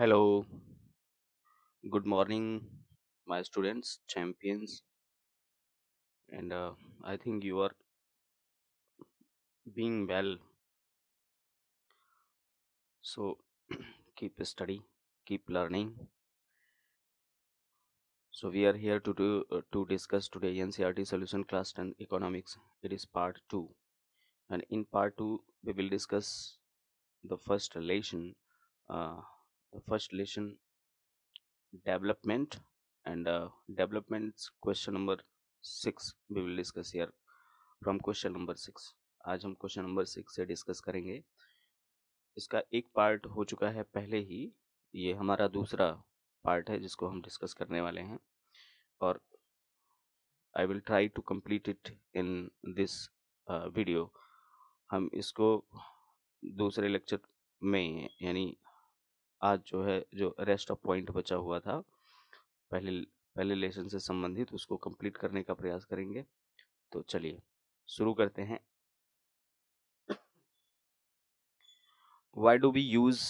Hello, good morning, my students, champions, and uh, I think you are being well. So, keep study, keep learning. So, we are here to do uh, to discuss today NCRT solution class 10 economics. It is part 2, and in part 2, we will discuss the first relation. Uh, first lesson development and uh, developments question number six we will discuss here from question number six आज हम question number six से discuss करेंगे इसका एक part हो चुका है पहले ही ये हमारा दूसरा पार्ट है जिसको हम डिस्कस करने वाले हैं और I will try to complete it in this video हम इसको दूसरे लेक्चर में यानी आज जो है जो रेस्ट ऑफ पॉइंट बचा हुआ था पहले पहले लेसन से संबंधित उसको कंप्लीट करने का प्रयास करेंगे तो चलिए शुरू करते हैं why do we use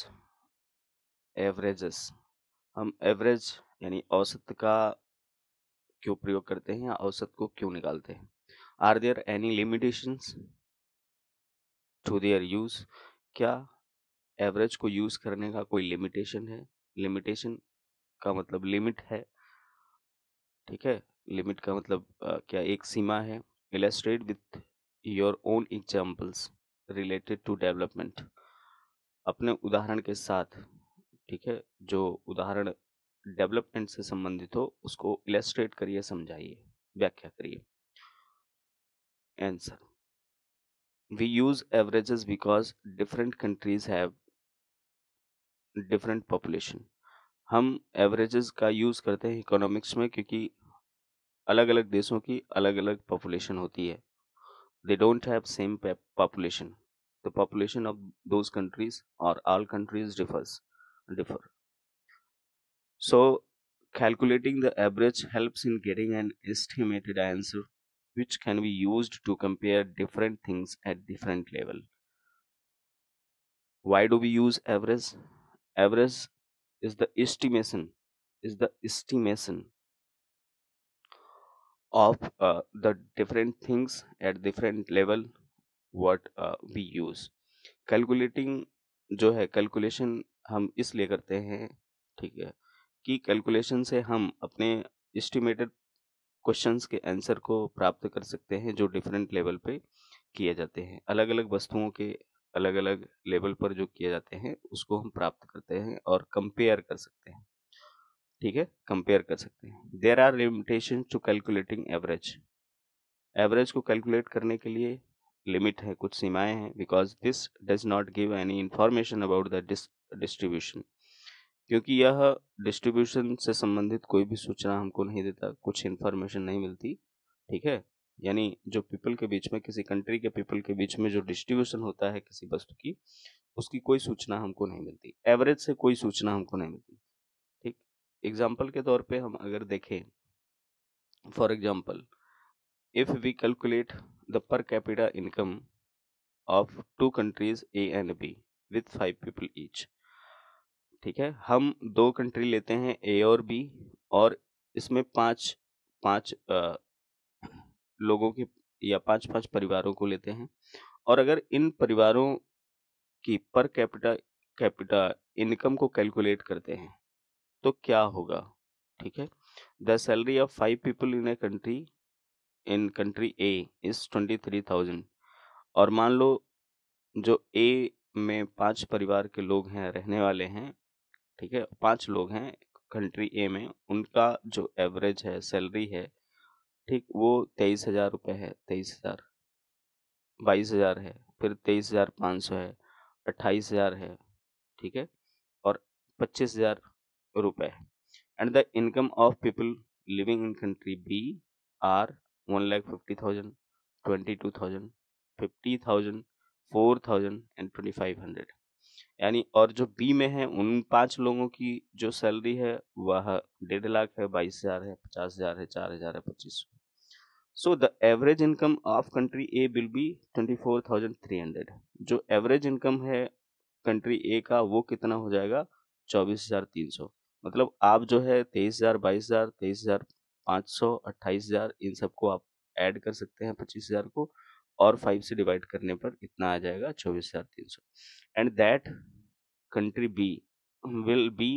averages हम एवरेज यानी औसत का क्यों प्रयोग करते हैं या औसत को क्यों निकालते हैं are there any limitations to their use क्या एवरेज को यूज़ करने का कोई लिमिटेशन है लिमिटेशन का मतलब लिमिट है ठीक है लिमिट का मतलब आ, क्या एक सीमा है illustrate with your own examples related to development अपने उदाहरण के साथ ठीक है जो उदाहरण डेवलपमेंट से संबंधित हो उसको इलेस्ट्रेट करिए समझाइए व्याख्या करिए answer we use averages because different countries have different population हम एवरेज का यूज़ करते हैं इकोनॉमिक्स में क्योंकि अलग अलग देशों की अलग अलग पॉपुलेशन होती है they don't have same population the population of those countries और all countries differs differ so calculating the average helps in getting an estimated answer which can be use to compare different things at different level why do we use average average is the estimation is the estimation of uh, the different things at different level what uh, we use calculating जो है calculation हम इसलिए करते हैं ठीक है कि calculation से हम अपने एस्टिमेटेड क्वेश्चंस के आंसर को प्राप्त कर सकते हैं जो डिफरेंट लेवल पे किए जाते हैं अलग अलग वस्तुओं के अलग अलग लेवल हाँ। पर जो किए जाते हैं उसको हम प्राप्त करते हैं और कंपेयर कर सकते हैं ठीक है कंपेयर कर सकते हैं there are limitation to calculating average average को कैलकुलेट करने के लिए लिमिट है कुछ सीमाएं हैं because this does not give any information about the distribution क्योंकि यह डिस्ट्रीब्यूशन से संबंधित कोई भी सूचना हमको नहीं देता कुछ इन्फॉर्मेशन नहीं मिलती ठीक है यानी जो पीपल के बीच में किसी कंट्री के पीपल के बीच में जो डिस्ट्रीब्यूशन होता है किसी वस्तु की उसकी कोई सूचना हमको नहीं मिलती एवरेज से कोई सूचना हमको नहीं मिलती ठीक एग्जाम्पल के तौर पर हम अगर देखें for example if we calculate the per capita income of two countries A and B with five people each ठीक है हम दो कंट्री लेते हैं ए और बी और इसमें पांच पांच लोगों के या पांच पांच परिवारों को लेते हैं और अगर इन परिवारों की पर कैपिटा कैपिटा इनकम को कैलकुलेट करते हैं तो क्या होगा ठीक है the salary of five people in a country in country A is twenty three thousand और मान लो जो ए में पांच परिवार के लोग हैं रहने वाले हैं ठीक है पांच लोग हैं कंट्री ए में उनका जो एवरेज है सैलरी है ठीक वो तेईस हज़ार रुपये है तेईस हज़ार बाईस हज़ार है फिर तेईस हज़ार पाँच सौ है अट्ठाईस हज़ार है ठीक है और पच्चीस हज़ार रुपये and the income of people living in country B are one lakh fifty thousand twenty two thousand fifty thousand four thousand and twenty five hundred यानी और जो बी में है उन पांच लोगों की जो सैलरी है वह डेढ़ लाख है बाईस हज़ार है पचास हज़ार है चार हज़ार है पच्चीस सौ so the average income of country A will be twenty four thousand three hundred जो एवरेज इनकम है कंट्री ए का वो कितना हो जाएगा चौबीस हजार तीन सौ मतलब आप जो है तेईस हजार बाईस हजार तेईस हजार पाँच सौ अट्ठाईस हजार इन सबको आप ऐड कर सकते हैं पच्चीस हजार को और फाइव से डिवाइड करने पर इतना आ जाएगा चौबीस हजार तीन सौ and that country B will be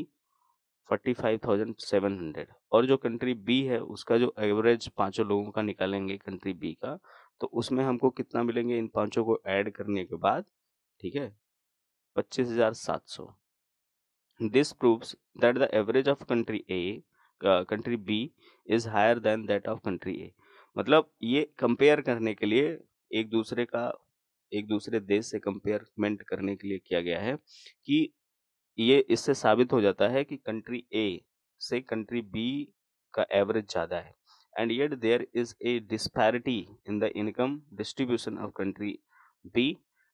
forty five thousand seven hundred और जो कंट्री बी है उसका जो एवरेज पांचों लोगों का निकालेंगे कंट्री बी का तो उसमें हमको कितना मिलेंगे इन पांचों को ऐड करने के बाद ठीक है पच्चीस हजार सात सौ this proves that the average of country A country B is higher than that of country A मतलब ये कंपेयर करने के लिए एक दूसरे का एक दूसरे देश से कंपेयरमेंट करने के लिए किया गया है कि ये इससे साबित हो जाता है कि कंट्री ए से कंट्री बी का एवरेज ज़्यादा है and yet there is a disparity in the income distribution of country B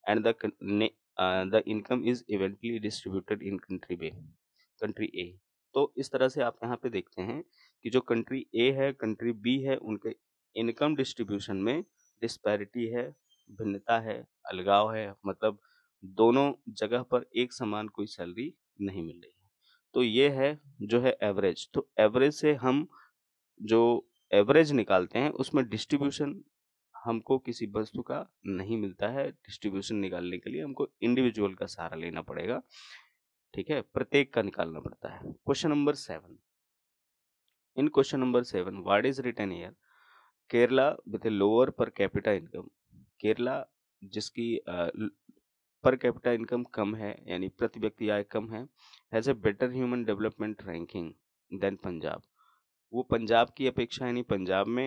and the income is evenly distributed in country B country A तो इस तरह से आप यहाँ पे देखते हैं कि जो कंट्री ए है कंट्री बी है उनके इनकम डिस्ट्रीब्यूशन में डिस्पैरिटी है भिन्नता है अलगाव है मतलब दोनों जगह पर एक समान कोई सैलरी नहीं मिल रही है तो ये है जो है एवरेज तो एवरेज से हम जो एवरेज निकालते हैं उसमें डिस्ट्रीब्यूशन हमको किसी वस्तु का नहीं मिलता है डिस्ट्रीब्यूशन निकालने के लिए हमको इंडिविजुअल का सहारा लेना पड़ेगा ठीक है प्रत्येक का निकालना पड़ता है question number seven in question number seven what is return year Kerala with a lower per capita income Kerala जिसकी पर कैपिटा इनकम कम है यानी प्रति व्यक्ति आय कम है has a better human development ranking than Punjab वो पंजाब की अपेक्षा यानी पंजाब में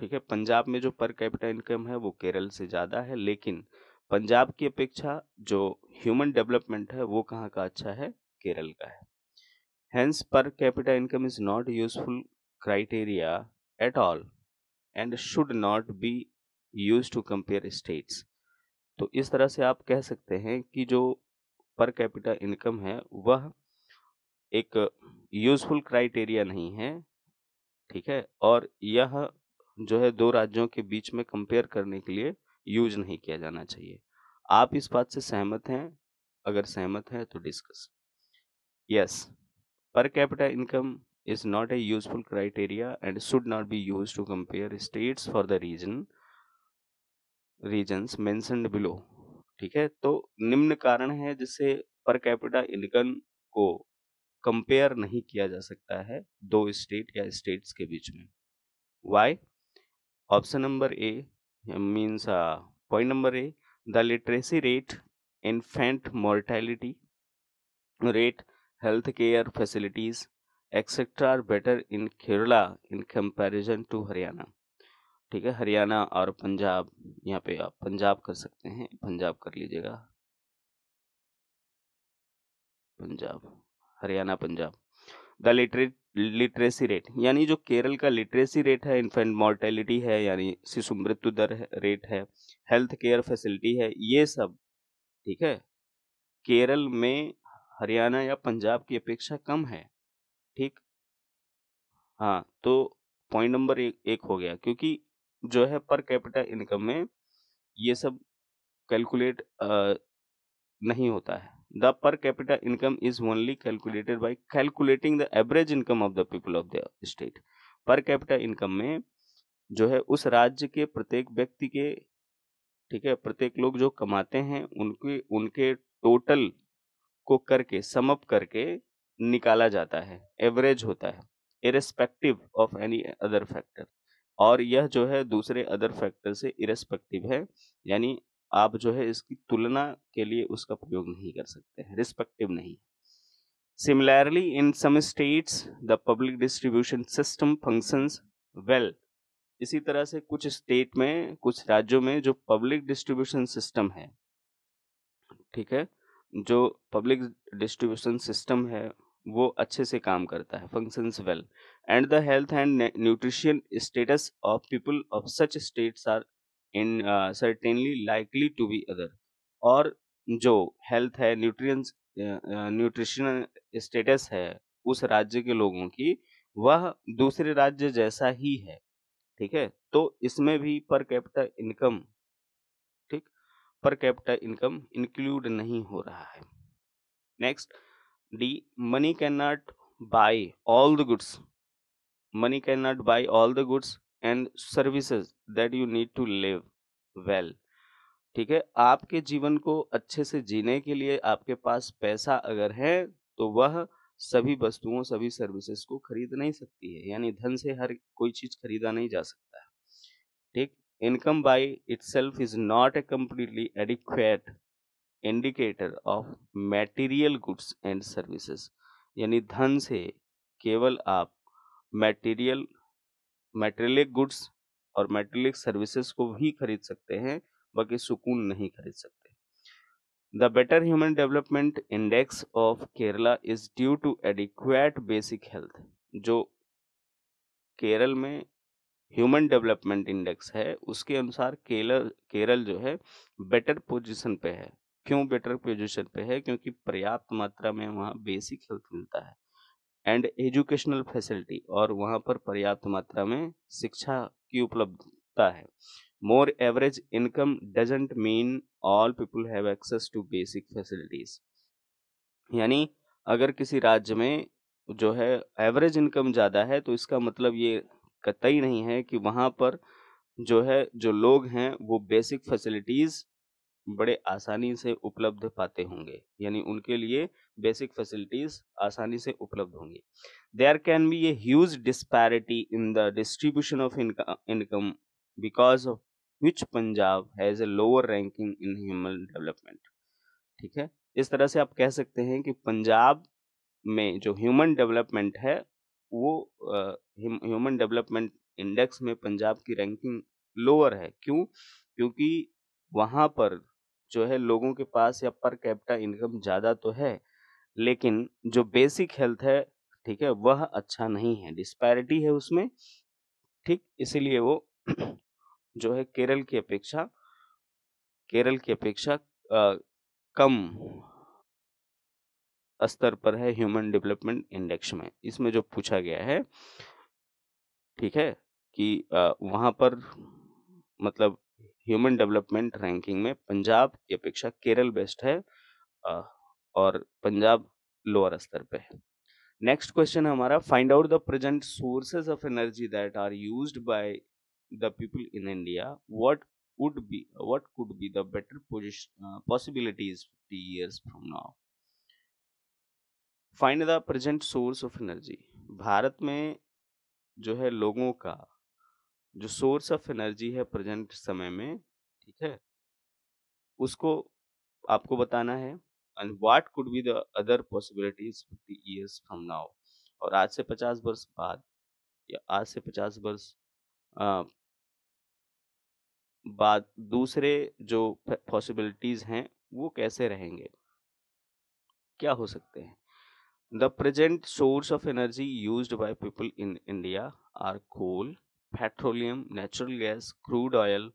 ठीक है पंजाब में जो पर कैपिटा इनकम है वो केरल से ज़्यादा है लेकिन पंजाब की अपेक्षा जो ह्यूमन डेवलपमेंट है वो कहाँ का अच्छा है केरल का है hence per capita income is not useful criteria at all and should not be use to compare states तो इस तरह से आप कह सकते हैं कि जो पर कैपिटा इनकम है वह एक यूजफुल क्राइटेरिया नहीं है ठीक है और यह जो है दो राज्यों के बीच में कंपेयर करने के लिए यूज नहीं किया जाना चाहिए आप इस बात से सहमत हैं अगर सहमत हैं तो discuss yes per capita income is not a useful criteria and should not be use to compare states for the reason reasons मैं बिलो ठीक है तो निम्न कारण है जिससे पर कैपिटा इनकम को कंपेयर नहीं किया जा सकता है दो स्टेट या स्टेट्स के बीच में why option number A means point number A the literacy rate infant mortality rate health care facilities etcetera are better in Kerala in comparison to Haryana ठीक है हरियाणा और पंजाब यहाँ पे आप पंजाब कर सकते हैं पंजाब कर लीजिएगा Punjab Haryana Punjab the literate literacy rate यानी जो केरल का लिटरेसी रेट है इन्फेंट मॉर्टेलिटी है यानी शिशु मृत्यु दर रेट है हेल्थ केयर फैसिलिटी है ये सब ठीक है केरल में हरियाणा या पंजाब की अपेक्षा कम है ठीक हाँ तो पॉइंट नंबर एक, एक हो गया क्योंकि जो है पर कैपिटल इनकम में ये सब कैलकुलेट नहीं होता है the per capital income is only calculated by calculating the average income of the people of the state per capital income में जो है उस राज्य के प्रत्येक व्यक्ति के ठीक है प्रत्येक लोग जो कमाते हैं उनके उनके टोटल को करके समअप करके निकाला जाता है एवरेज होता है irrespective of any other factor और यह जो है दूसरे अदर फैक्टर से इरेस्पेक्टिव है यानी आप जो है इसकी तुलना के लिए उसका प्रयोग नहीं कर सकते हैं रिस्पेक्टिव नहीं similarly in some states the public distribution system functions well इसी तरह से कुछ स्टेट में कुछ राज्यों में जो पब्लिक डिस्ट्रीब्यूशन सिस्टम है ठीक है जो पब्लिक डिस्ट्रीब्यूशन सिस्टम है वो अच्छे से काम करता है functions well and the health and nutrition status of people of such states are in certainly likely to be other और जो हेल्थ है न्यूट्रिएंट्स न्यूट्रिशनल स्टेटस है उस राज्य के लोगों की वह दूसरे राज्य जैसा ही है ठीक है तो इसमें भी पर कैपिटा इनकम ठीक पर कैपिटा इनकम इंक्लूड नहीं हो रहा है next D money can not buy all the goods money can not buy all the goods and services that you need to live well ठीक है आपके जीवन को अच्छे से जीने के लिए आपके पास पैसा अगर है तो वह सभी वस्तुओं सभी सर्विसेज को खरीद नहीं सकती है यानी धन से हर कोई चीज खरीदा नहीं जा सकता है ठीक income by itself is not a completely adequate indicator of material goods and services यानी धन से केवल आप मैटीरियल मैटेलिक गुड्स और मटेरियल सर्विसेज को भी खरीद सकते हैं बाकी सुकून नहीं खरीद सकते the better human development index of Kerala is due to adequate basic health जो केरल में ह्यूमन डेवलपमेंट इंडेक्स है उसके अनुसार केरल केरल जो है बेटर पोजीशन पे है क्यों बेटर पोजिशन पे है क्योंकि पर्याप्त मात्रा में वहाँ बेसिक हेल्थ मिलता है एंड एजुकेशनल फैसिलिटी और वहाँ पर पर्याप्त मात्रा में शिक्षा की उपलब्धता है more average income doesn't mean all people have access to basic facilities यानी अगर किसी राज्य में जो है एवरेज इनकम ज़्यादा है तो इसका मतलब ये कतई नहीं है कि वहाँ पर जो है जो लोग हैं वो बेसिक फैसिलिटीज़ बड़े आसानी से उपलब्ध पाते होंगे यानी उनके लिए बेसिक फैसिलिटीज आसानी से उपलब्ध होंगी there can be a huge disparity in the distribution of income because of which Punjab has a lower ranking in human development ठीक है इस तरह से आप कह सकते हैं कि पंजाब में जो ह्यूमन डेवलपमेंट है वो ह्यूमन डेवलपमेंट इंडेक्स में पंजाब की रैंकिंग लोअर है क्यों क्योंकि वहाँ पर जो है लोगों के पास या पर कैपिटा इनकम ज़्यादा तो है लेकिन जो बेसिक हेल्थ है ठीक है वह अच्छा नहीं है डिस्पैरिटी है उसमें ठीक इसीलिए वो जो है केरल की अपेक्षा केरल की अपेक्षा कम स्तर पर है ह्यूमन डेवलपमेंट इंडेक्स में इसमें जो पूछा गया है ठीक है कि आ, वहाँ पर मतलब ह्यूमन डेवलपमेंट रैंकिंग में पंजाब की अपेक्षा केरल बेस्ट है और पंजाब लोअर स्तर पे है नेक्स्ट क्वेश्चन है हमारा find out the present sources of energy that are used by the people in India what would be what could be the better position uh, possibilities 50 years from now find the present source of Bharat में जो है लोगों का जो source of energy है present समय में ठीक है उसको आपको बताना है and what could be the other possibilities fifty years from now और आज से पचास वर्ष बाद या आज से पचास वर्ष बाद दूसरे जो पॉसिबिलिटीज हैं वो कैसे रहेंगे क्या हो सकते हैं the present source of energy used by people in India are coal petroleum natural gas crude oil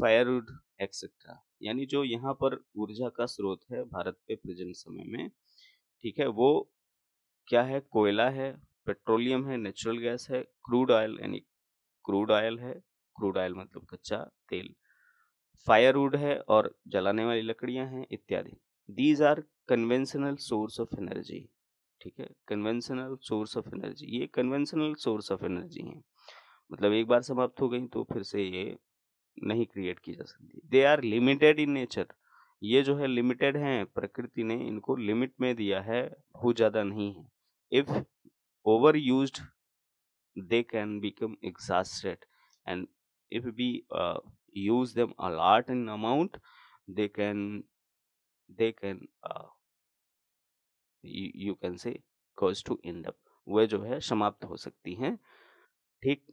firewood etcetera यानी जो यहाँ पर ऊर्जा का स्रोत है भारत पे प्रेजेंट समय में ठीक है वो क्या है कोयला है पेट्रोलियम है नेचुरल गैस है क्रूड ऑयल यानी क्रूड ऑयल है क्रूड ऑयल मतलब कच्चा तेल फायरवुड है और जलाने वाली लकड़ियाँ हैं इत्यादि these are conventional source of energy ठीक है कन्वेंशनल सोर्स ऑफ एनर्जी ये कन्वेंशनल सोर्स ऑफ एनर्जी हैं मतलब एक बार समाप्त हो गई तो फिर से ये नहीं क्रिएट की जा सकती they are limited in nature ये जो है लिमिटेड हैं प्रकृति ने इनको लिमिट में दिया है बहुत ज़्यादा नहीं है if over use they can become exhausted and if be use them a lot in amount they can they can you can say cause to say cause वह जो है समाप्त हो सकती हैं ठीक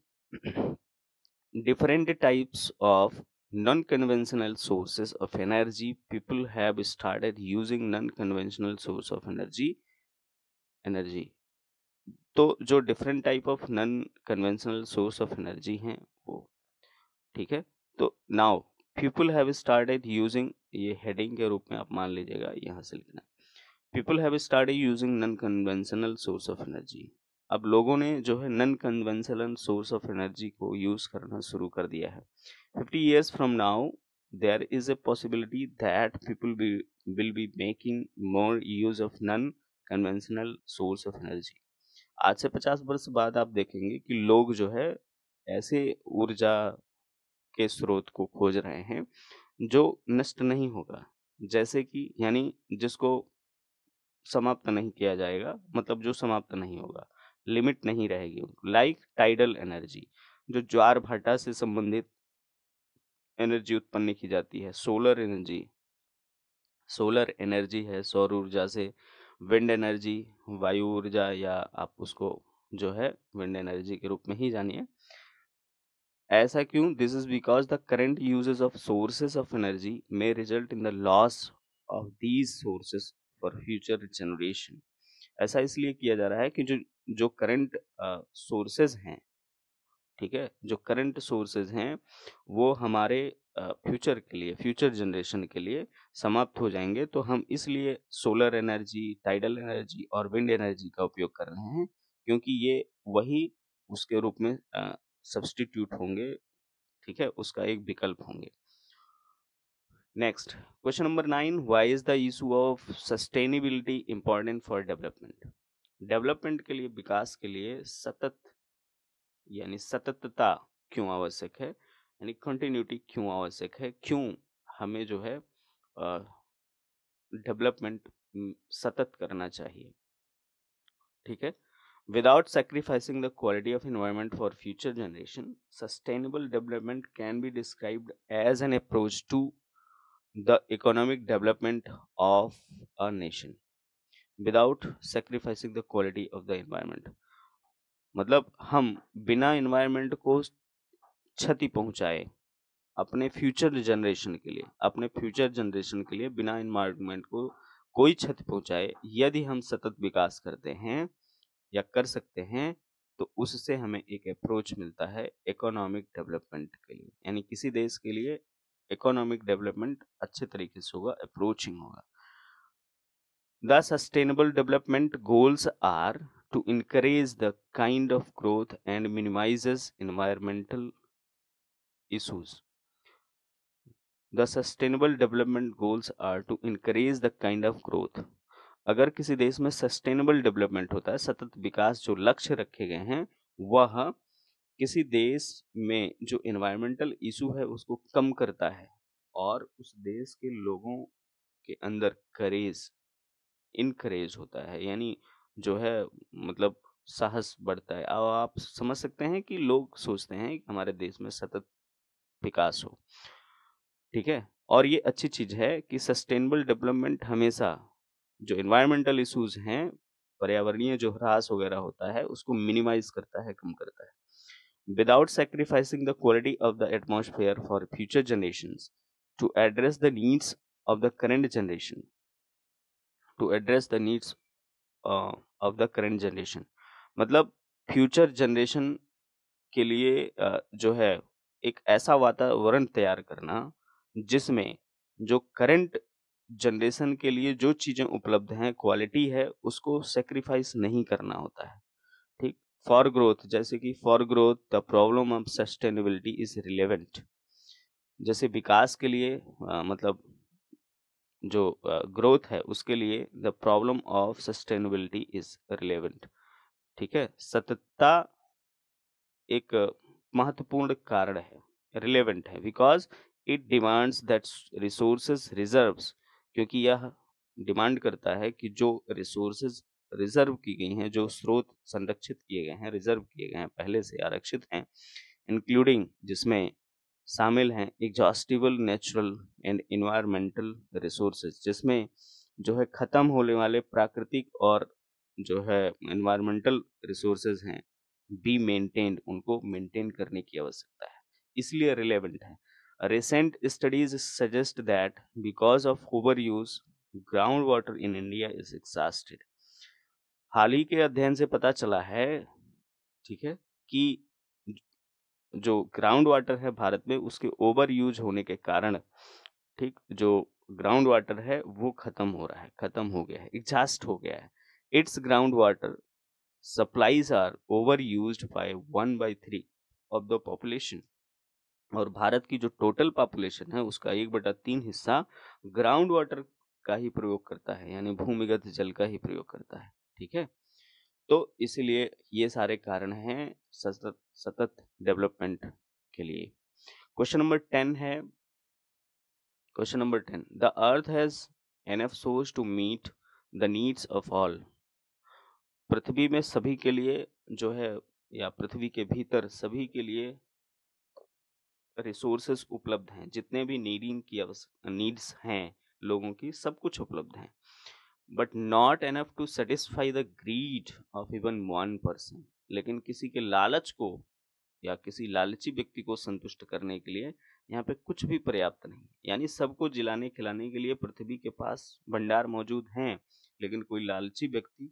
different types of non-conventional sources of energy people have started using non-conventional source of energy energy to jo different type of non conventional source of energy hain wo theek hai to now people have started using ye heading ke roop mein aap maan lijiyega yahan se likhna people have started using non conventional source of energy अब लोगों ने जो है non conventional source of energy को use करना शुरू कर दिया है fifty years from now there is a possibility that people will be making more use of non conventional source of energy आज से पचास वर्ष बाद आप देखेंगे कि लोग जो है ऐसे ऊर्जा के स्रोत को खोज रहे हैं जो नष्ट नहीं होगा जैसे कि यानी जिसको समाप्त नहीं किया जाएगा मतलब जो समाप्त नहीं होगा लिमिट नहीं रहेगी लाइक टाइडल एनर्जी जो ज्वार भाटा से संबंधित एनर्जी उत्पन्न की जाती है सोलर एनर्जी सोलर एनर्जी है सौर ऊर्जा से विंड एनर्जी वायु ऊर्जा या आप उसको जो है विंड एनर्जी के रूप में ही जानिए ऐसा क्यों this is because the current uses of sources of energy may result in the loss of these sources for future generation ऐसा इसलिए किया जा रहा है कि जो जो करंट सोर्सेज हैं ठीक है जो करंट सोर्सेज हैं वो हमारे फ्यूचर के लिए फ्यूचर जनरेशन के लिए समाप्त हो जाएंगे तो हम इसलिए सोलर एनर्जी टाइडल एनर्जी और विंड एनर्जी का उपयोग कर रहे हैं क्योंकि ये वही उसके रूप में सब्सटीट्यूट होंगे ठीक है उसका एक विकल्प होंगे next question number nine why is the issue of sustainability important for development development के लिए विकास के लिए सतत यानी सततता क्यों आवश्यक है यानी कंटिन्यूटी क्यों आवश्यक है क्यों हमें जो है डेवलपमेंट सतत करना चाहिए ठीक है without sacrificing the quality of environment for future generation sustainable development can be described as an approach to the economic development of a nation without sacrificing the quality of the environment मतलब हम बिना environment को क्षति पहुंचाए अपने future generation के लिए अपने फ्यूचर जनरेशन के लिए बिना इन्वायरमेंट को कोई क्षति पहुंचाए यदि हम सतत विकास करते हैं या कर सकते हैं तो उससे हमें एक अप्रोच मिलता है इकोनॉमिक डेवलपमेंट के लिए यानी किसी देश के लिए इकोनॉमिक डेवलपमेंट अच्छे तरीके से होगा अप्रोचिंग होगा the sustainable development goals are to encourage the kind of growth and minimize environmental issues the sustainable development goals are to encourage the kind of growth अगर किसी देश में सस्टेनेबल डेवलपमेंट होता है सतत विकास जो लक्ष्य रखे गए हैं वह किसी देश में जो इन्वायरमेंटल इशू है उसको कम करता है और उस देश के लोगों के अंदर करेज इनकरेज होता है यानी जो है मतलब साहस बढ़ता है अब आप समझ सकते हैं कि लोग सोचते हैं कि हमारे देश में सतत विकास हो ठीक है और ये अच्छी चीज़ है कि सस्टेनेबल डेवलपमेंट हमेशा जो इन्वायरमेंटल इश्यूज हैं पर्यावरणीय जो ह्रास वगैरह होता है उसको मिनिमाइज करता है कम करता है without sacrificing the quality of the atmosphere for future generations to address the needs of the current generation to address the needs uh, of the current generation मतलब future generation के लिए uh, जो है एक ऐसा वातावरण तैयार करना जिसमें जो करंट जनरेशन के लिए जो चीज़ें उपलब्ध हैं क्वालिटी है उसको सेक्रीफाइस नहीं करना होता है फॉर ग्रोथ जैसे कि for growth the problem of sustainability is relevant जैसे विकास के लिए आ, मतलब जो ग्रोथ है उसके लिए the problem of sustainability is relevant ठीक है सततता एक महत्वपूर्ण कारण है रिलेवेंट है because it demands that resources reserves क्योंकि यह डिमांड करता है कि जो रिसोर्सेज रिजर्व की गई हैं जो स्रोत संरक्षित किए गए हैं रिजर्व किए गए हैं पहले से आरक्षित हैं इंक्लूडिंग जिसमें शामिल हैं exhaustible natural and environmental resources जिसमें जो है ख़त्म होने वाले प्राकृतिक और जो है इन्वायरमेंटल रिसोर्सेज हैं बी मेंटेन्ड उनको मेंटेन करने की आवश्यकता है इसलिए रिलेवेंट है recent studies suggest that because of over use ground water in India is exhausted हाल ही के अध्ययन से पता चला है ठीक है कि जो ग्राउंड वाटर है भारत में उसके ओवर यूज होने के कारण ठीक जो ग्राउंड वाटर है वो खत्म हो रहा है खत्म हो गया है एग्जास्ट हो गया है its ground water supplies are over use by one by three of the population और भारत की जो टोटल पॉपुलेशन है उसका एक बटा तीन हिस्सा ग्राउंड वाटर का ही प्रयोग करता है यानी भूमिगत जल का ही प्रयोग करता है ठीक है तो इसलिए ये सारे कारण हैं सतत सतत डेवलपमेंट के लिए क्वेश्चन नंबर टेन है question number ten the earth has enough source to meet the needs of all पृथ्वी में सभी के लिए जो है या पृथ्वी के भीतर सभी के लिए रिसोर्सेस उपलब्ध हैं जितने भी नीडिंग की नीड्स हैं लोगों की सब कुछ उपलब्ध हैं but not enough to satisfy the greed of even one person लेकिन किसी के लालच को या किसी लालची व्यक्ति को संतुष्ट करने के लिए यहाँ पे कुछ भी पर्याप्त नहीं यानी सबको जिलाने खिलाने के लिए पृथ्वी के पास भंडार मौजूद हैं लेकिन कोई लालची व्यक्ति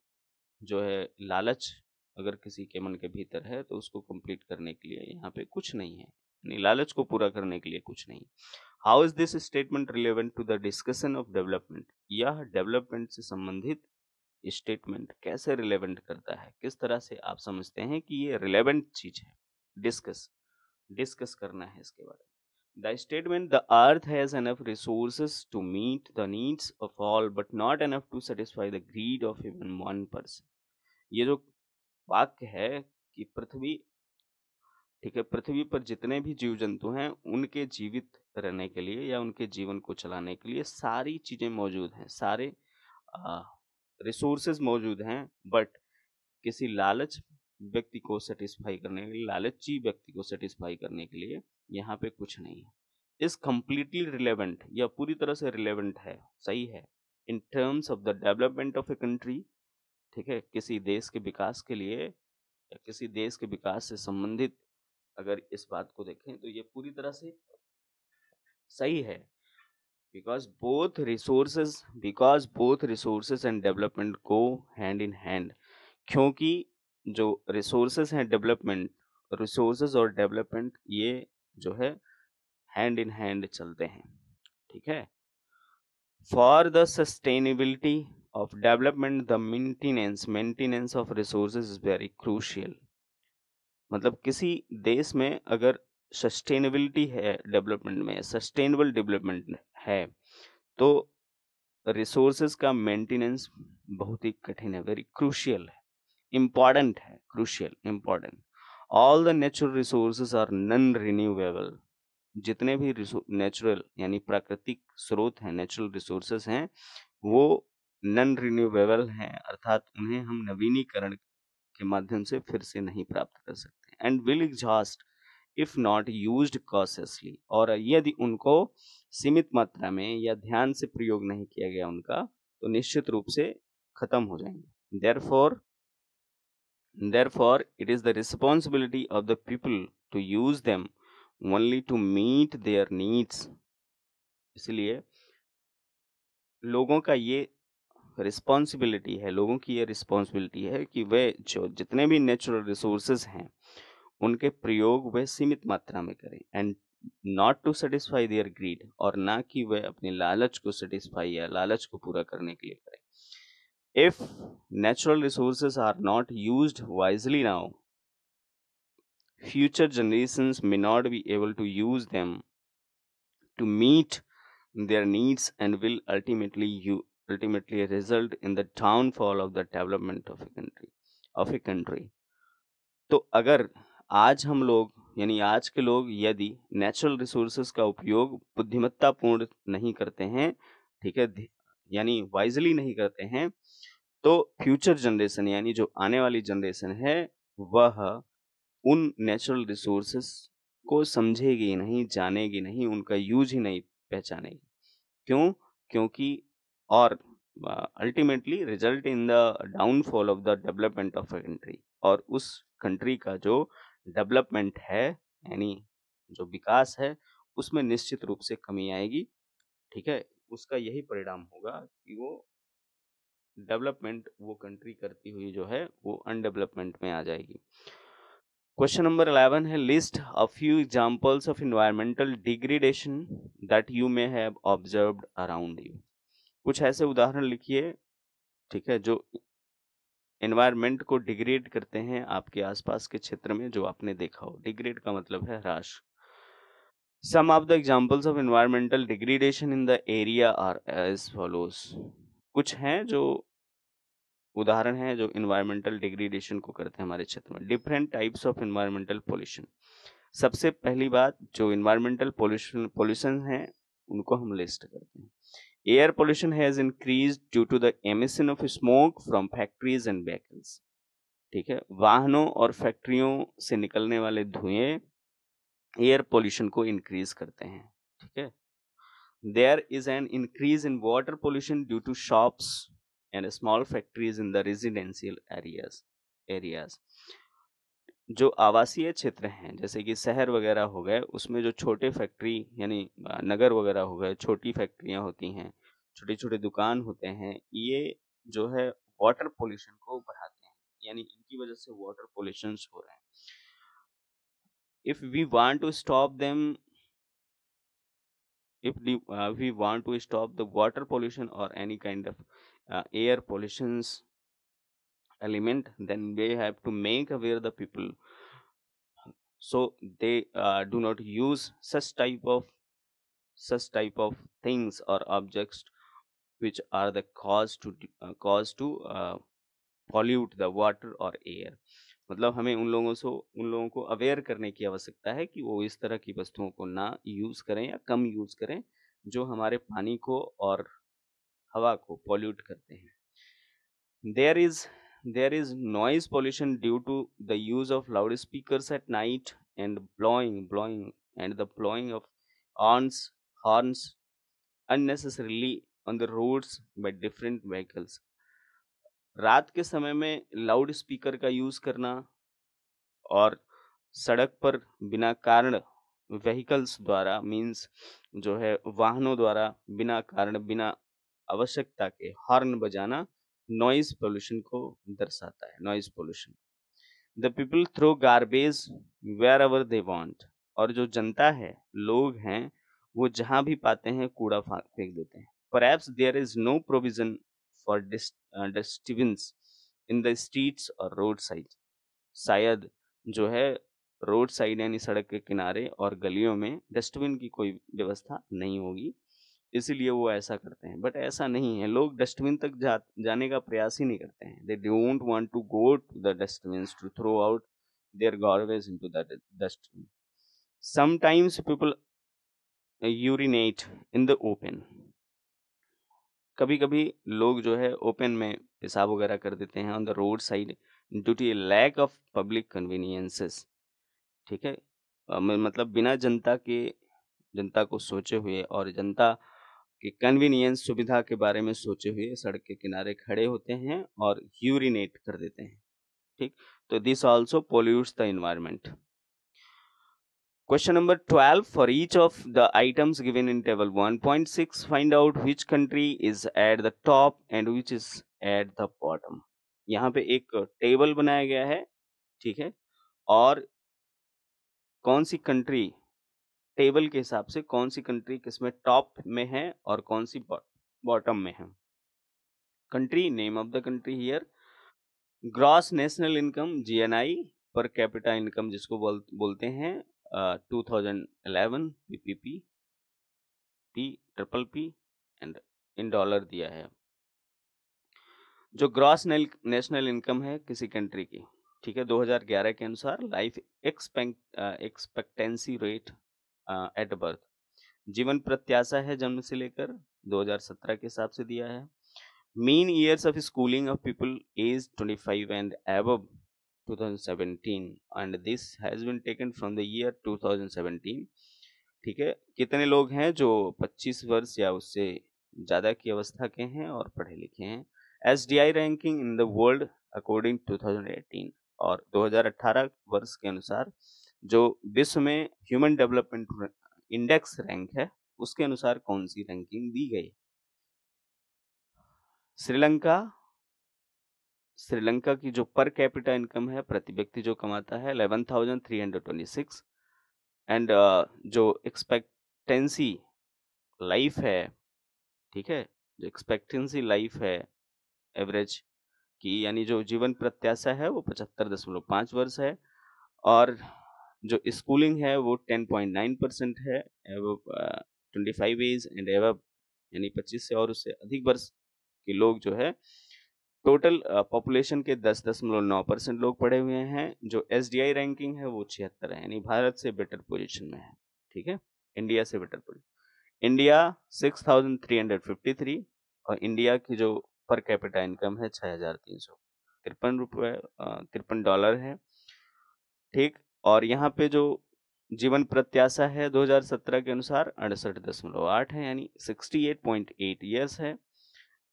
जो है लालच अगर किसी के मन के भीतर है तो उसको कंप्लीट करने के लिए यहाँ पे कुछ नहीं है यानी लालच को पूरा करने के लिए कुछ नहीं how is this statement relevant to the discussion of development यह डेवलपमेंट से संबंधित स्टेटमेंट कैसे रिलेवेंट करता है किस तरह से आप समझते हैं कि ये रिलेवेंट चीज है डिस्कस डिस्कस करना है इसके बारे में the statement the earth has enough resource to meet the needs of all but not enough to satisfy the greed of even one person ये जो वाक्य है कि पृथ्वी ठीक है पृथ्वी पर जितने भी जीव जंतु हैं उनके जीवित रहने के लिए या उनके जीवन को चलाने के लिए सारी चीज़ें मौजूद हैं सारे रिसोर्सेज मौजूद हैं बट किसी लालच व्यक्ति को सेटिस्फाई करने के लिए लालची व्यक्ति को सेटिस्फाई करने के लिए यहाँ पे कुछ नहीं है इस कम्प्लीटली रिलेवेंट या पूरी तरह से रिलेवेंट है सही है in terms of the development of a country ठीक है किसी देश के विकास के लिए या किसी देश के विकास से संबंधित अगर इस बात को देखें तो ये पूरी तरह से सही है because both resources because both resources and development go hand in hand क्योंकि जो रिसोर्सेज हैं डेवलपमेंट रिसोर्सेज और डेवलपमेंट ये जो है हैंड इन हैंड चलते हैं ठीक है for the sustainability of development the maintenance maintenance of resources is very crucial मतलब किसी देश में अगर सस्टेनेबिलिटी है डेवलपमेंट में सस्टेनेबल डेवलपमेंट है तो रिसोर्सेज का मेंटेनेंस बहुत ही कठिन है वेरी क्रूशियल है इम्पॉर्टेंट है crucial important all the natural resources are non renewable जितने भी नेचुरल यानी प्राकृतिक स्रोत हैं नेचुरल रिसोर्सेज हैं वो नन रिन्यूएबल हैं अर्थात उन्हें हम नवीनीकरण के माध्यम से फिर से नहीं प्राप्त कर सकते and will exhaust if not use cautiously और यदि उनको सीमित मात्रा में या ध्यान से प्रयोग नहीं किया गया उनका तो निश्चित रूप से खत्म हो जाएंगे therefore therefore it is the responsibility of the people to use them only to meet their needs इसलिए लोगों का ये रिस्पॉन्सिबिलिटी है लोगों की ये रिस्पॉन्सिबिलिटी है कि वे जो जितने भी नेचुरल रिसोर्सेज हैं उनके प्रयोग वे सीमित मात्रा में करें and not to satisfy their greed और ना कि वे अपने लालच को सेटिस्फाई या लालच को पूरा करने के लिए करें if natural resources are not use wisely now future generation may not be able to use them to meet their needs and will ultimately ultimately result in the downfall of the development of a country of a country तो अगर आज हम लोग यानी आज के लोग यदि नेचुरल रिसोर्सेज का उपयोग बुद्धिमत्तापूर्ण नहीं करते हैं ठीक है यानी वाइजली नहीं करते हैं तो फ्यूचर जनरेशन यानी जो आने वाली जनरेशन है वह उन नेचुरल रिसोर्सेस को समझेगी नहीं जानेगी नहीं उनका यूज ही नहीं पहचानेगी क्यों क्योंकि और ultimately result in the downfall of the development of a country और उस कंट्री का जो डेवलपमेंट है यानी जो विकास है उसमें निश्चित रूप से कमी आएगी ठीक है उसका यही परिणाम होगा कि वो डेवलपमेंट वो कंट्री करती हुई जो है वो अनडेवलपमेंट में आ जाएगी क्वेश्चन नंबर अलेवन है list a few examples of environmental degradation that you may have observed around you कुछ ऐसे उदाहरण लिखिए ठीक है जो एनवायरनमेंट को डिग्रेड करते हैं आपके आसपास के क्षेत्र में जो आपने देखा हो डिग्रेड का मतलब है ह्रास some of the examples of environmental degradation in the area are as follows कुछ हैं जो उदाहरण हैं जो इन्वायरमेंटल डिग्रेडेशन को करते हैं हमारे क्षेत्र में different types of environmental pollution सबसे पहली बात जो इन्वायरमेंटल पोल्यूशन पोल्यूशन है उनको हम लिस्ट करते हैं Air pollution has increased due to the emission of smoke from factories and vehicles. ठीक है वाहनों और फैक्ट्रियों से निकलने वाले धुएं एयर पोल्यूशन को इंक्रीज करते हैं ठीक है there is an increase in water pollution due to shops and small factories in the residential areas areas जो आवासीय क्षेत्र हैं जैसे कि शहर वगैरह हो गए उसमें जो छोटे फैक्ट्री यानी नगर वगैरह हो गए छोटी फैक्ट्रियां होती हैं छोटे छोटे दुकान होते हैं ये जो है वाटर पोल्यूशन को बढ़ाते हैं यानी इनकी वजह से वाटर पोल्यूशन हो रहे हैं if we want to stop them if we want to stop the water pollution और any kind of air of element then they have to make aware the people so they uh, do not use such type of such type of things or objects which are the cause to uh, cause to uh, pollute the water or air मतलब हमें उन लोगों से उन लोगों को aware करने की आवश्यकता है कि वो इस तरह की वस्तुओं को ना यूज़ करें या कम यूज़ करें जो हमारे पानी को और हवा को पॉल्यूट करते हैं there is there is noise pollution due to the use of loudspeakers at night and blowing blowing and the blowing of horns horns unnecessarily on the roads by different vehicles रात के समय में loud speaker का use करना और सड़क पर बिना कारण व्हीकल्स द्वारा मींस जो है वाहनों द्वारा बिना कारण बिना आवश्यकता के हॉर्न बजाना नॉइज पोल्यूशन को दर्शाता है noise pollution the people throw garbage wherever they want और जो जनता है लोग हैं वो जहाँ भी पाते हैं कूड़ा फेंक देते हैं perhaps there is no provision for dustbins in the streets और रोड साइड शायद जो है रोड साइड यानी सड़क के किनारे और गलियों में डस्टबिन की कोई व्यवस्था नहीं होगी इसीलिए वो ऐसा करते हैं बट ऐसा नहीं है लोग डस्टबिन तक जा जाने का प्रयास ही नहीं करते हैं they don't want to go to the dustbin to throw out their garbage into the dustbin sometimes people urinate in the open कभी कभी लोग जो है ओपन में पेशाब वगैरह कर देते हैं on the road side due to lack of public conveniences ठीक है मतलब बिना जनता के जनता को सोचे हुए और जनता कि कन्वीनियंस सुविधा के बारे में सोचे हुए सड़क के किनारे खड़े होते हैं और यूरिनेट कर देते हैं ठीक तो this also pollutes the environment question number twelve for each of the items given in table one point six find out which country is at the top and which is at the bottom यहाँ पे एक table बनाया गया है ठीक है और कौन सी कंट्री टेबल के हिसाब से कौन सी कंट्री किसमें टॉप में है और कौन सी बॉटम में है country name of the country here gross national income GNI per capita income जिसको बोल, बोलते हैं two thousand eleven PPP P triple P and in dollar दिया है जो ग्रॉस नेशनल इनकम है किसी कंट्री की ठीक है 2011 के अनुसार life expect expectancy rate at birth जीवन प्रत्याशा है जन्म से लेकर 2017 के हिसाब से दिया है mean years of schooling of people age 25 and एब 2017 and this has been taken from the year 2017 ठीक है कितने लोग हैं जो 25 वर्ष या उससे ज़्यादा की अवस्था के हैं और पढ़े लिखे हैं S D I ranking in the world according to thousand eighteen और दो हज़ार 2018 वर्ष के अनुसार जो विश्व में ह्यूमन डेवलपमेंट इंडेक्स रैंक है उसके अनुसार कौन सी रैंकिंग दी गई श्रीलंका श्रीलंका की जो पर कैपिटा इनकम है प्रति व्यक्ति जो कमाता है eleven thousand three hundred twenty six and जो एक्सपेक्टेंसी लाइफ है ठीक है जो एक्सपेक्टेंसी लाइफ है एवरेज की यानी जो जीवन प्रत्याशा है वो पचहत्तर दशमलव पाँच वर्ष है और जो स्कूलिंग है वो 10.9 परसेंट है एव ट्वेंटी फाइव एज एंड एव यानी 25 से और उससे अधिक वर्ष के लोग जो है टोटल पॉपुलेशन के दस दशमलव नौ परसेंट लोग पढ़े हुए हैं जो एस रैंकिंग है वो छिहत्तर है यानी भारत से बेटर पोजिशन में है ठीक है इंडिया से बेटर पोजिशन इंडिया 6,353 और इंडिया की जो पर कैपिटा इनकम है छः हज़ार तीन सौ तिरपन रुपये तिरपन डॉलर है ठीक और यहाँ पे जो जीवन प्रत्याशा है 2017 के अनुसार अड़सठ दशमलव आठ है यानी 68.8 इयर्स है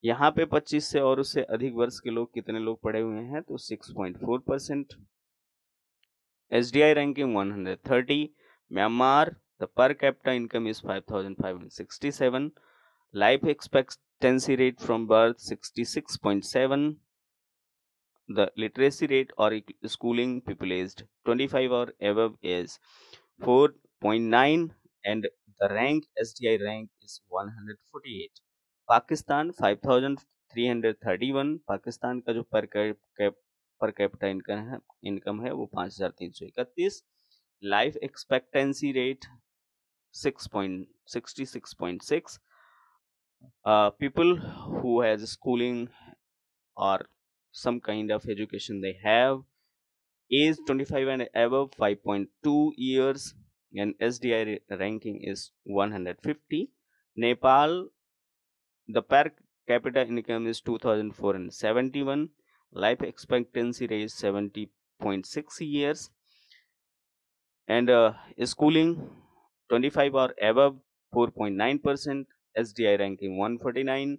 यहाँ पे 25 से और उससे अधिक वर्ष के लोग कितने लोग पढ़े हुए हैं तो 6.4 percent S ranking 130 Myanmar the per capital income is 5567 life expectancy rate from birth 66.7 the literacy rate or schooling people aged 25 or above is 4.9 and the rank SDI rank is 148. pakistan 5331 Pakistan का जो पर per capita income hai income hai wo 5331 life expectancy rate 6.66.6 uh people who has schooling or some kind of education they have is 25 and above 5.2 years and SDI ranking is 150 Nepal the per capita income is 2471 life expectancy rate is 70.6 years and uh, schooling 25 or above 4.9 percent SDI ranking 149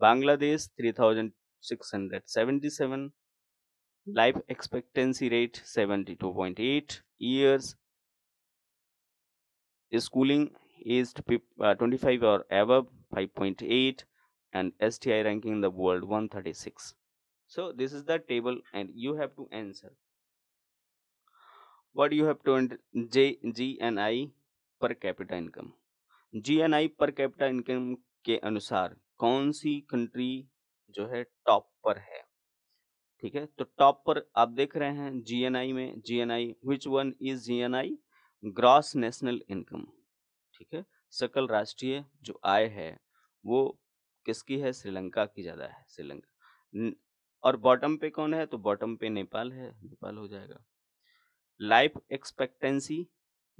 Bangladesh 3000 677 hmm. life expectancy rate 72.8 years schooling aged uh, 25 or above 5.8 and sti ranking in the world 136 so this is the table and you have to answer what you have to J, G and I per capita income G and I per capita income ke anusar कौन country? जो है top पर है ठीक है तो top पर आप देख रहे हैं जीएनआई में GNI which one is GNI gross national income ठीक है सकल राष्ट्रीय जो आय है वो किसकी है श्रीलंका की ज़्यादा है श्रीलंका और बॉटम पे कौन है तो बॉटम पे नेपाल है नेपाल हो जाएगा लाइफ एक्सपेक्टेंसी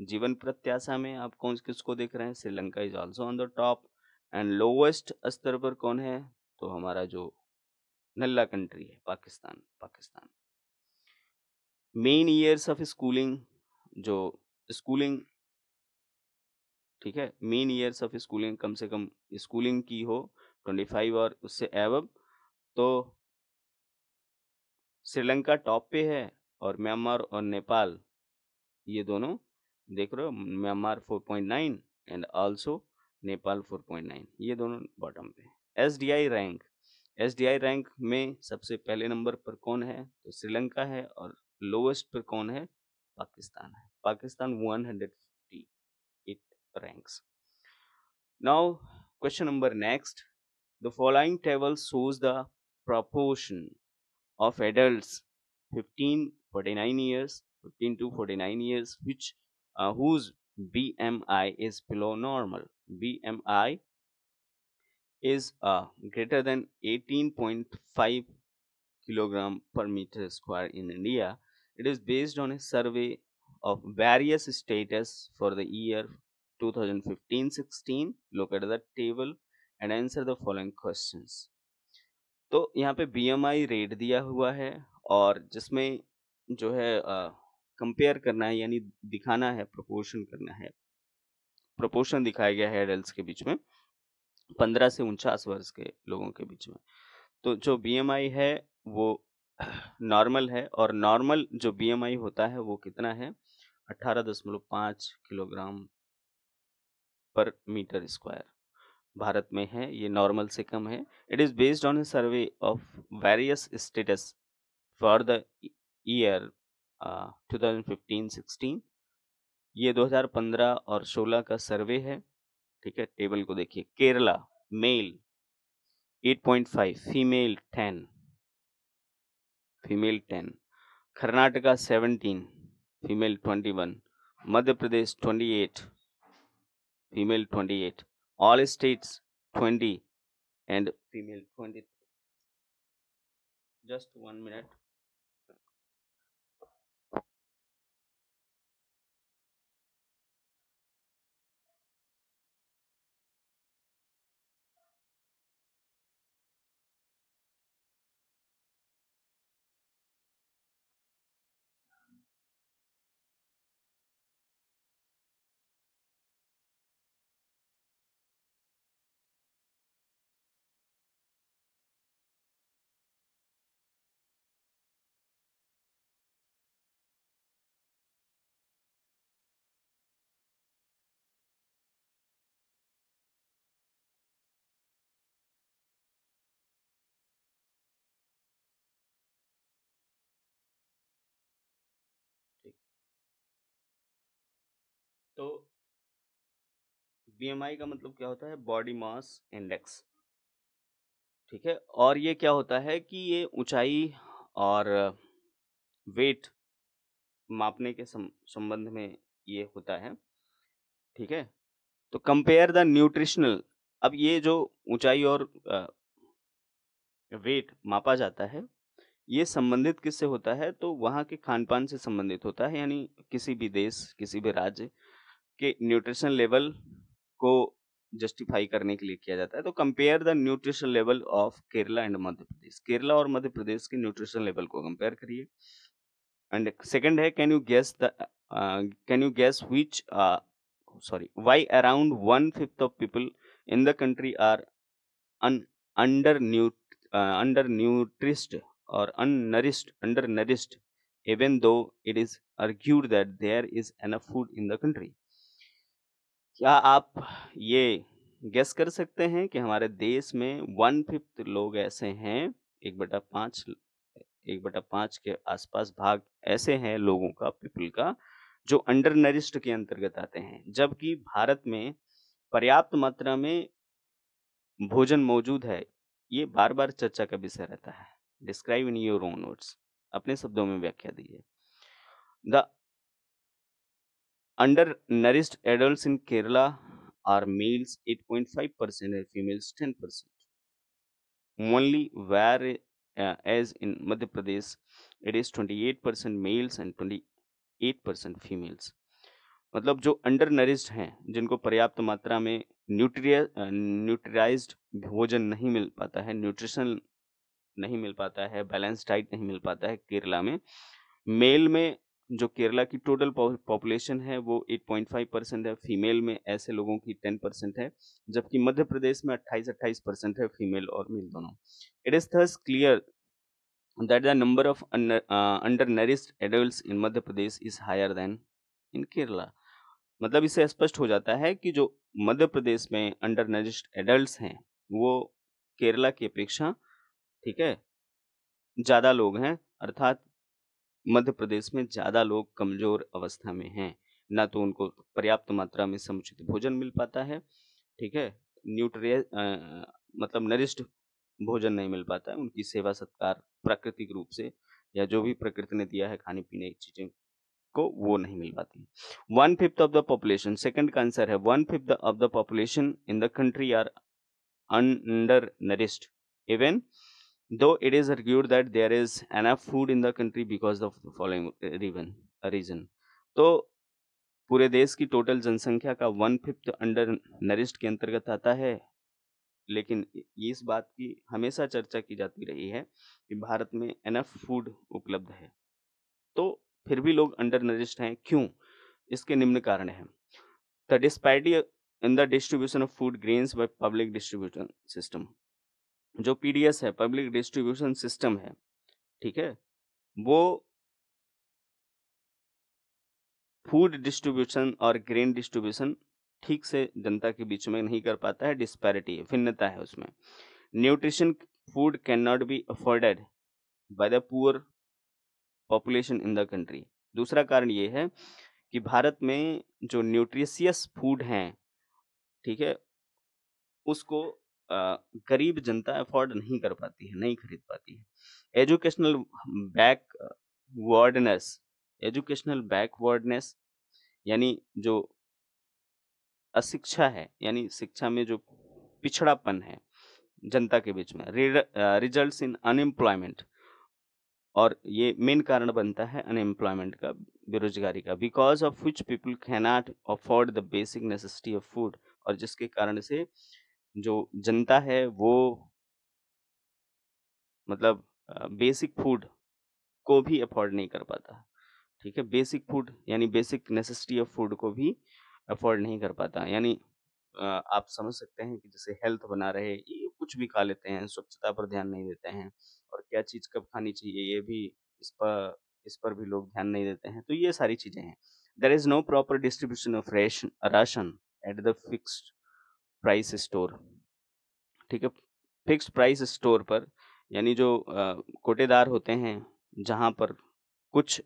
जीवन प्रत्याशा में आप कौन किसको देख रहे हैं Sri Lanka is also on the top and lowest स्तर पर कौन है तो हमारा जो नल्ला कंट्री है Pakistan Pakistan mean years of schooling जो स्कूलिंग ठीक है मेन ईयर्स ऑफ स्कूलिंग कम से कम स्कूलिंग की हो ट्वेंटी फाइव और उससे एवब तो श्रीलंका टॉप पे है और म्यांमार और नेपाल ये दोनों देख रहे हो म्यांमार 4.9 एंड आल्सो नेपाल 4.9 ये दोनों बॉटम पे S D I rank S D I rank में सबसे पहले नंबर पर कौन है तो श्रीलंका है और लोवेस्ट पर कौन है पाकिस्तान है Pakistan one hundred fifty eight ranks now question number next the following table shows the proportion of adults 15 49 years 15 to 49 years which uh, whose bmi is below normal bmi is uh, greater than 18.5 kilogram per meter square in India. It is based on a survey of various status for the year 2015-16. Look at the table and answer the following questions. तो यहाँ पे BMI rate दिया हुआ है और जिसमें जो है कंपेयर करना है यानी दिखाना है प्रोपोर्शन करना है प्रोपोर्शन दिखाया गया है एडल्ट के बीच में पंद्रह से उनचास वर्ष के लोगों के बीच में तो जो बीएमआई है वो नॉर्मल है और नॉर्मल जो बीएमआई होता है वो कितना है अट्ठारह दशमलव पाँच किलोग्राम पर मीटर स्क्वायर भारत में है ये नॉर्मल से कम है it is based on a survey of various states for the year 2015-16 ये 2015 और 16 का सर्वे है ठीक है टेबल को देखिए Kerala male 8.5 female 10 female 10 Karnataka 17 female 21 Madhya Pradesh 28 female 28 all states 20 and female twenty just one minute तो बीएमआई का मतलब क्या होता है बॉडी मास इंडेक्स ठीक है और ये क्या होता है कि ये ऊंचाई और वेट मापने के संबंध में ये होता है ठीक है तो कंपेयर द न्यूट्रिशनल अब ये जो ऊंचाई और वेट मापा जाता है ये संबंधित किससे होता है तो वहाँ के खान पान से संबंधित होता है यानी किसी भी देश किसी भी राज्य के न्यूट्रिशन लेवल को जस्टिफाई करने के लिए किया जाता है तो compare the nutrition level of Kerala and Madhya Pradesh Kerala और मध्य प्रदेश के न्यूट्रिशन लेवल को कंपेयर करिए एंड सेकंड है can you guess the can you guess which sorry why around one fifth of people in the country are under new under nourished or under nourished even though it is argued that there is an food in the country क्या आप ये guess कर सकते हैं कि हमारे देश में वन फिफ्थ लोग ऐसे हैं एक बटा पाँच एक बटा पाँच के आसपास भाग ऐसे हैं लोगों का पीपल का जो अंडर नरिस्ट के अंतर्गत आते हैं जबकि भारत में पर्याप्त मात्रा में भोजन मौजूद है ये बार बार चर्चा का विषय रहता है describe in your own notes अपने शब्दों में व्याख्या दीजिए the under nourished adult in Kerala are males eight point five percent and females ten percent only whereas in Madhya Pradesh it is twenty eight percent males and twenty eight percent females मतलब जो under nourished हैं जिनको पर्याप्त मात्रा में न्यूट्रिय न्यूट्राइज uh, भोजन नहीं मिल पाता है न्यूट्रिशन नहीं मिल पाता है बैलेंस डाइट नहीं मिल पाता है केरला में मेल में जो केरला की टोटल पॉपुलेशन है वो 8.5 परसेंट है फीमेल में ऐसे लोगों की 10 परसेंट है जबकि मध्य प्रदेश में 28 28 परसेंट है फीमेल और मेल दोनों it is thus clear that the number of under uh, adult in Madhya Pradesh is higher than in Kerala मतलब इससे स्पष्ट हो जाता है कि जो मध्य प्रदेश में अंडर नरिस्ट एडल्ट हैं वो केरला की अपेक्षा ठीक है ज़्यादा लोग हैं अर्थात मध्य प्रदेश में ज़्यादा लोग कमज़ोर अवस्था में हैं ना तो उनको पर्याप्त मात्रा में समुचित भोजन मिल पाता है ठीक है न्यूट्रिय मतलब नरिष्ट भोजन नहीं मिल पाता है उनकी सेवा सत्कार प्राकृतिक रूप से या जो भी प्रकृति ने दिया है खाने पीने की चीज़ें को वो नहीं मिल पाती one fifth of the population second का आंसर है one fifth of the population in the country are under nourished even though it is argued that there is enough food in the country because of the following uh, reason reason तो पूरे देश की total जनसंख्या का one fifth under nourished के अंतर्गत आता है लेकिन इस बात की हमेशा चर्चा की जाती रही है कि भारत में एनफ फूड उपलब्ध है तो फिर भी लोग अंडर नरिस्ट हैं क्यों इसके निम्न कारण हैं the disparity in the distribution of food grains by public distribution system जो पीडीएस है पब्लिक डिस्ट्रीब्यूशन सिस्टम है ठीक है वो फूड डिस्ट्रीब्यूशन और ग्रेन डिस्ट्रीब्यूशन ठीक से जनता के बीच में नहीं कर पाता है डिस्पैरिटी भिन्नता है उसमें nutrition food can not be afforded by the poor population in the country दूसरा कारण ये है कि भारत में जो न्यूट्रिशियस फूड हैं ठीक है उसको गरीब जनता अफोर्ड नहीं कर पाती है नहीं खरीद पाती है एजुकेशनल बैकवर्डनेस एजुकेशनल बैकवर्डनेस यानी जो अशिक्षा है यानी शिक्षा में जो पिछड़ापन है जनता के बीच में रिजल्ट्स इन अनएम्प्लॉयमेंट और ये मेन कारण बनता है अनएम्प्लॉयमेंट का बेरोजगारी का because of which people not afford the basic necessity of food और जिसके कारण से जो जनता है वो मतलब बेसिक फूड को भी अफोर्ड नहीं कर पाता ठीक है बेसिक फूड यानी बेसिक नेसेसिटी ऑफ फूड को भी अफोर्ड नहीं कर पाता यानी आप समझ सकते हैं कि जैसे हेल्थ बना रहे ये कुछ भी खा लेते हैं स्वच्छता पर ध्यान नहीं देते हैं और क्या चीज़ कब खानी चाहिए ये भी इस पर इस पर भी लोग ध्यान नहीं देते हैं तो ये सारी चीज़ें हैं there is no proper distribution of ration राशन at the fixed price store ठीक है फिक्स प्राइस स्टोर पर यानी जो कोटेदार होते हैं जहाँ पर कुछ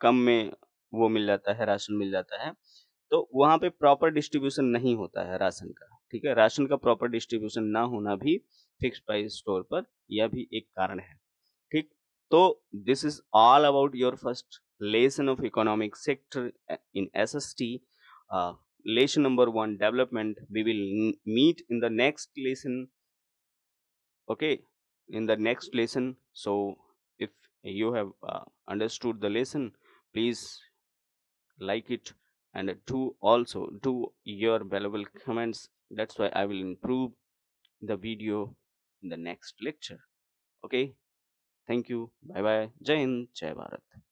कम में वो मिल जाता है राशन मिल जाता है तो वहाँ पे प्रॉपर डिस्ट्रीब्यूशन नहीं होता है राशन का ठीक है राशन का प्रॉपर डिस्ट्रीब्यूशन ना होना भी फिक्स प्राइस स्टोर पर यह भी एक कारण है ठीक तो this is all about your first lesson of economic sector in S S T lesson number 1 development we will meet in the next lesson okay in the next lesson so if you have uh, understood the lesson please like it and do also do your valuable comments that's why i will improve the video in the next lecture okay thank you bye bye Jain hind jai bharat